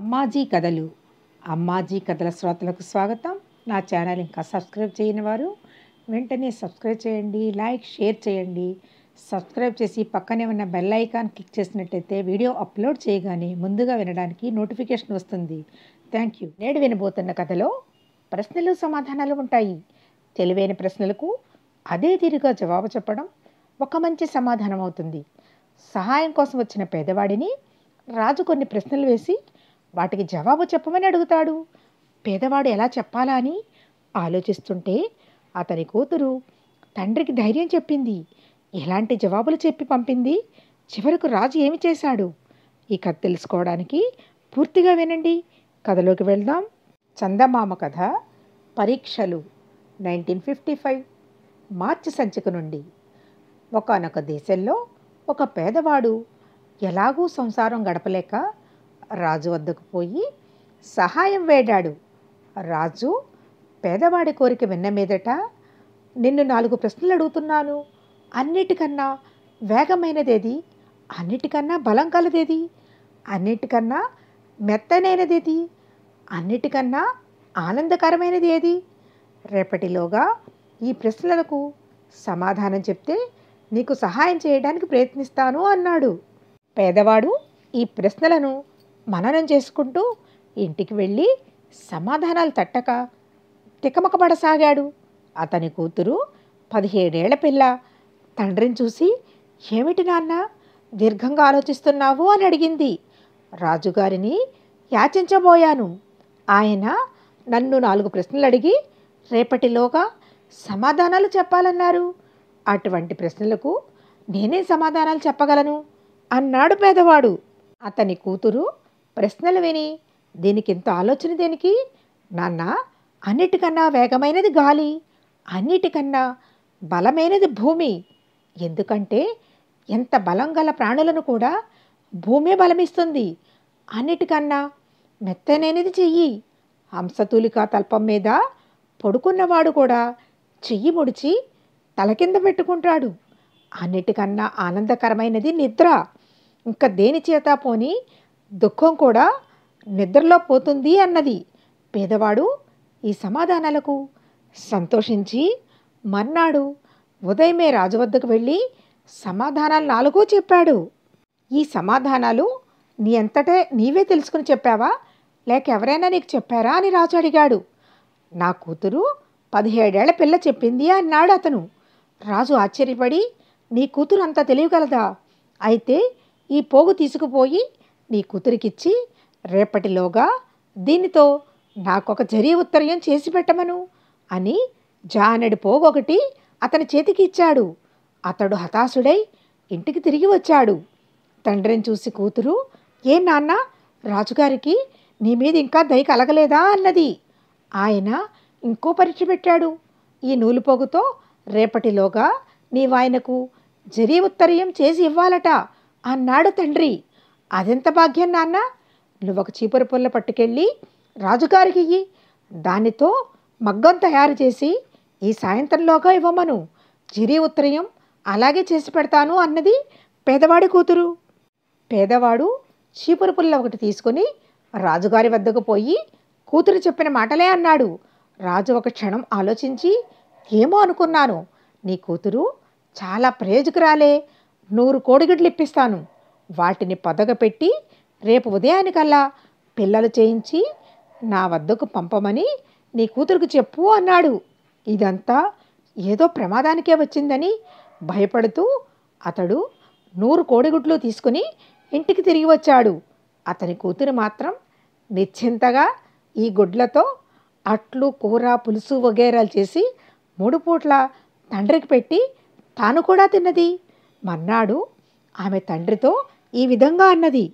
అమ్మాజీ కథలు అమ్మాజీ కథల శ్రోతలకు స్వాగతం నా ఛానల్ ఇంకా సబ్స్క్రైబ్ చేయని వారు వెంటనే సబ్స్క్రైబ్ చేయండి లైక్ షేర్ చేయండి సబ్స్క్రైబ్ చేసి పక్కనే ఉన్న బెల్ ఐకాన్ క్లిక్ చేసినట్టయితే వీడియో అప్లోడ్ చేయగానే ముందుగా వినడానికి నోటిఫికేషన్ వస్తుంది థ్యాంక్ యూ నేడు వినబోతున్న కథలో ప్రశ్నలు సమాధానాలు ఉంటాయి తెలివైన ప్రశ్నలకు అదే తీరుగా జవాబు చెప్పడం ఒక మంచి సమాధానం అవుతుంది సహాయం కోసం వచ్చిన పేదవాడిని రాజు కొన్ని ప్రశ్నలు వేసి వాటికి జవాబు చెప్పమని అడుగుతాడు పేదవాడు ఎలా చెప్పాలా అని ఆలోచిస్తుంటే అతని కూతురు తండ్రికి ధైర్యం చెప్పింది ఎలాంటి జవాబులు చెప్పి పంపింది చివరకు రాజు ఏమి చేశాడు ఈ కథ తెలుసుకోవడానికి పూర్తిగా వినండి కథలోకి వెళ్దాం చందమామ కథ పరీక్షలు నైన్టీన్ ఫిఫ్టీ ఫైవ్ మార్చి సంచిక నుండి ఒకనొక దేశంలో ఒక పేదవాడు ఎలాగూ సంసారం గడపలేక రాజు వద్దకు పోయి సహాయం వేడాడు రాజు పేదవాడి కోరిక విన్న మీదట నిన్ను నాలుగు ప్రశ్నలు అడుగుతున్నాను అన్నిటికన్నా వేగమైనదేది అన్నిటికన్నా బలం కలదేది అన్నిటికన్నా మెత్తనైనదేది అన్నిటికన్నా ఆనందకరమైనది ఏది రేపటిలోగా ఈ ప్రశ్నలకు సమాధానం చెప్తే నీకు సహాయం చేయడానికి ప్రయత్నిస్తాను అన్నాడు పేదవాడు ఈ ప్రశ్నలను మననం చేసుకుంటూ ఇంటికి వెళ్ళి సమాధానాలు తట్టక తికమకబడసాగాడు అతని కూతురు పదిహేడేళ్ల పిల్ల తండ్రిని చూసి ఏమిటి నాన్న దీర్ఘంగా ఆలోచిస్తున్నావు అని అడిగింది రాజుగారిని యాచించబోయాను ఆయన నన్ను నాలుగు ప్రశ్నలు అడిగి రేపటిలోగా సమాధానాలు చెప్పాలన్నారు అటువంటి ప్రశ్నలకు నేనే సమాధానాలు చెప్పగలను అన్నాడు పేదవాడు అతని కూతురు ప్రశ్నలు విని ఇంత ఆలోచన దేనికి నాన్న అన్నిటికన్నా వేగమైనది గాలి అన్నిటికన్నా బలమైనది భూమి ఎందుకంటే ఎంత బలం గల ప్రాణులను కూడా భూమే బలమిస్తుంది అన్నిటికన్నా మెత్తనైనది చెయ్యి హంసతూలిక తల్పం మీద పడుకున్నవాడు కూడా చెయ్యి ముడిచి తల కింద పెట్టుకుంటాడు అన్నిటికన్నా ఆనందకరమైనది నిద్ర ఇంకా దేని చేత పోని దుఃఖం కూడా నిద్రలో పోతుంది అన్నది పేదవాడు ఈ సమాధానాలకు సంతోషించి మర్నాడు ఉదయమే రాజు వద్దకు వెళ్ళి సమాధానాలు నాలుగు చెప్పాడు ఈ సమాధానాలు నీ అంతటే నీవే తెలుసుకుని చెప్పావా లేక ఎవరైనా నీకు చెప్పారా అని రాజు అడిగాడు నా కూతురు పదిహేడేళ్ల పిల్ల చెప్పింది అన్నాడు అతను రాజు ఆశ్చర్యపడి నీ కూతురు అంత తెలియగలదా అయితే ఈ పోగు తీసుకుపోయి నీ కూతురికిచ్చి రేపటిలోగా దీనితో నాకొక జరీ ఉత్తర్యం చేసి పెట్టమను అని జానెడు పోగొకటి అతని చేతికి ఇచ్చాడు అతడు హతాశుడై ఇంటికి తిరిగి వచ్చాడు తండ్రిని చూసి కూతురు ఏ నాన్న రాజుగారికి నీ మీద ఇంకా దయ కలగలేదా అన్నది ఆయన ఇంకో పరీక్ష పెట్టాడు ఈ నూలుపోగుతో రేపటిలోగా నీవాయనకు జరీ ఉత్తర్యం చేసి ఇవ్వాలట అన్నాడు తండ్రి అదెంత భాగ్యం నాన్న నువ్వు ఒక చీపురు పుల్ల పట్టుకెళ్ళి రాజుగారికి ఇయ్యి దానితో మగ్గం తయారు చేసి ఈ సాయంత్రంలోగా ఇవ్వమను జిరి ఉత్తరయం అలాగే చేసి పెడతాను అన్నది పేదవాడి కూతురు పేదవాడు చీపురు పుల్ల ఒకటి తీసుకుని రాజుగారి వద్దకు పోయి కూతురు చెప్పిన మాటలే అన్నాడు రాజు ఒక క్షణం ఆలోచించి ఏమో అనుకున్నాను నీ కూతురు చాలా ప్రయోజకురాలే నూరు కోడిగుడ్లు ఇప్పిస్తాను వాటిని పదగపెట్టి రేపు ఉదయానికల్లా పిల్లలు చేయించి నా వద్దకు పంపమని నీ కూతురుకు చెప్పు అన్నాడు ఇదంతా ఏదో ప్రమాదానికే వచ్చిందని భయపడుతూ అతడు నూరు కోడిగుడ్లు తీసుకుని ఇంటికి తిరిగి వచ్చాడు అతని కూతురు మాత్రం నిశ్చింతగా ఈ గుడ్లతో అట్లు కూర పులుసు వగేరాలు చేసి మూడు పూట్ల తండ్రికి పెట్టి తాను కూడా తిన్నది మన్నాడు ఆమె తండ్రితో ఈ విధంగా అన్నది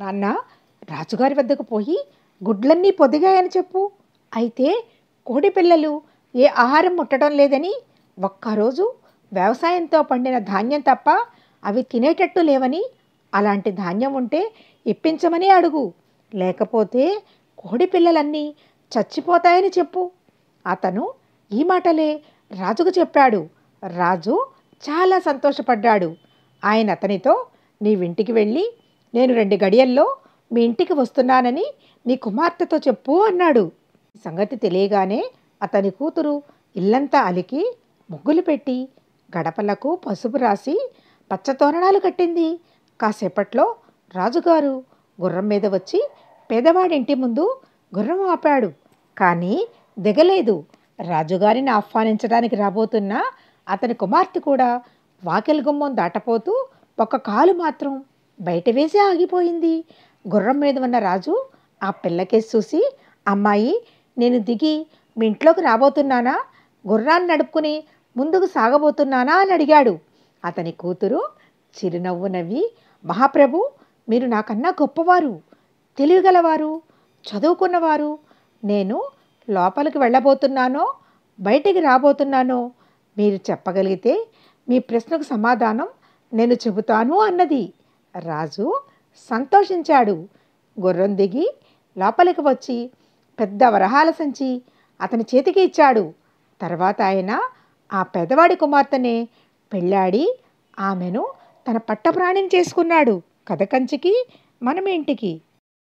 నాన్న రాజుగారి వద్దకు పోయి గుడ్లన్నీ పొదిగాయని చెప్పు అయితే కోడి పిల్లలు ఏ ఆహారం ముట్టడం లేదని ఒక్కరోజు వ్యవసాయంతో పండిన ధాన్యం తప్ప అవి తినేటట్టు లేవని అలాంటి ధాన్యం ఉంటే ఇప్పించమని అడుగు లేకపోతే కోడి పిల్లలన్నీ చచ్చిపోతాయని చెప్పు అతను ఈ మాటలే రాజుకు చెప్పాడు రాజు చాలా సంతోషపడ్డాడు ఆయన అతనితో నీవింటికి వెళ్ళి నేను రెండు గడియల్లో మీ ఇంటికి వస్తున్నానని నీ కుమార్తెతో చెప్పు అన్నాడు సంగతి తెలియగానే అతని కూతురు ఇల్లంతా అలికి ముగ్గులు పెట్టి గడపలకు పసుపు రాసి పచ్చతోరణాలు కట్టింది కాసేపట్లో రాజుగారు గుర్రం మీద వచ్చి పేదవాడింటి ముందు గుర్రం ఆపాడు కానీ దిగలేదు రాజుగారిని ఆహ్వానించడానికి రాబోతున్న అతని కుమార్తె కూడా వాకిలి గుమ్మం దాటపోతూ ఒక కాలు మాత్రం బయట వేసి ఆగిపోయింది గుర్రం మీద ఉన్న రాజు ఆ పిల్లకేసి చూసి అమ్మాయి నేను దిగి మీ ఇంట్లోకి రాబోతున్నానా గుర్రాన్ని నడుపుకుని ముందుకు సాగబోతున్నానా అని అడిగాడు అతని కూతురు చిరునవ్వు నవ్వి మహాప్రభు మీరు నాకన్నా గొప్పవారు తెలియగలవారు చదువుకున్నవారు నేను లోపలికి వెళ్ళబోతున్నానో బయటికి రాబోతున్నానో మీరు చెప్పగలిగితే మీ ప్రశ్నకు సమాధానం నేను చెబుతాను అన్నది రాజు సంతోషించాడు గుర్రం దిగి లోపలికి వచ్చి పెద్ద వరహాల సంచి అతని చేతికి ఇచ్చాడు తర్వాత ఆయన ఆ పెదవాడి కుమార్తెనే పెళ్ళాడి ఆమెను తన పట్టప్రాణిని చేసుకున్నాడు కథకంచికి మనమేంటికి